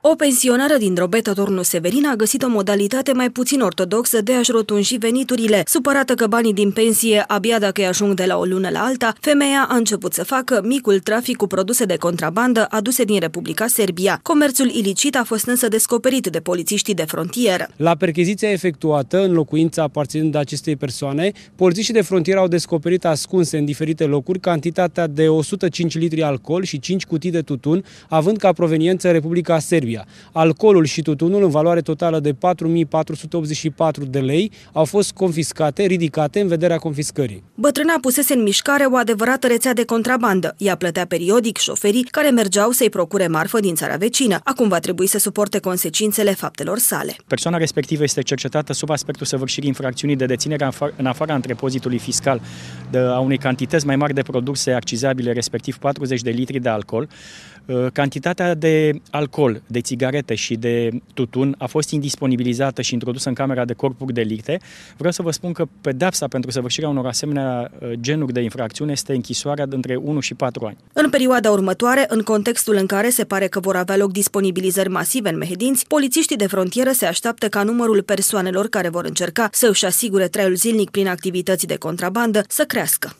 O pensionară din Drobeta, turnu Severin, a găsit o modalitate mai puțin ortodoxă de a-și rotunji veniturile. Supărată că banii din pensie abia dacă îi ajung de la o lună la alta, femeia a început să facă micul trafic cu produse de contrabandă aduse din Republica Serbia. Comerțul ilicit a fost însă descoperit de polițiștii de frontieră. La percheziția efectuată în locuința aparținând acestei persoane, polițiștii de frontieră au descoperit ascunse în diferite locuri cantitatea de 105 litri alcool și 5 cutii de tutun, având ca proveniență Republica Serbia. Serbia. Alcoolul și tutunul în valoare totală de 4484 de lei au fost confiscate, ridicate în vederea confiscării. Bătrâna pusese în mișcare o adevărată rețea de contrabandă. Ea plătea periodic șoferii care mergeau să-i procure marfă din țara vecină. Acum va trebui să suporte consecințele faptelor sale. Persoana respectivă este cercetată sub aspectul săvârșirii infracțiunii de deținere în afara întrepozitului fiscal de a unei cantități mai mari de produse accizabile, respectiv 40 de litri de alcool. Ă, cantitatea de alcool de de țigarete și de tutun a fost indisponibilizată și introdusă în Camera de Corpuri Delicte, vreau să vă spun că pedepsa pentru săvârșirea unor asemenea uh, genuri de infracțiune este închisoarea de între 1 și 4 ani. În perioada următoare, în contextul în care se pare că vor avea loc disponibilizări masive în Mehedinți, polițiștii de frontieră se așteaptă ca numărul persoanelor care vor încerca să își asigure traiul zilnic prin activități de contrabandă să crească.